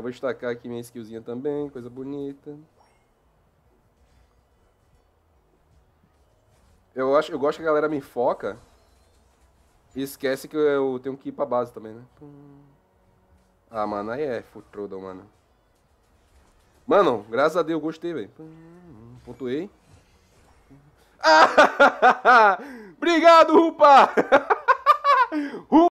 vou destacar aqui minha skillzinha também, coisa bonita. Eu, acho, eu gosto que a galera me foca e esquece que eu tenho que ir pra base também, né? Ah, mano, aí é futrodo, mano. Mano, graças a Deus, gostei, velho. Pontuei. Ah! Obrigado, Rupa!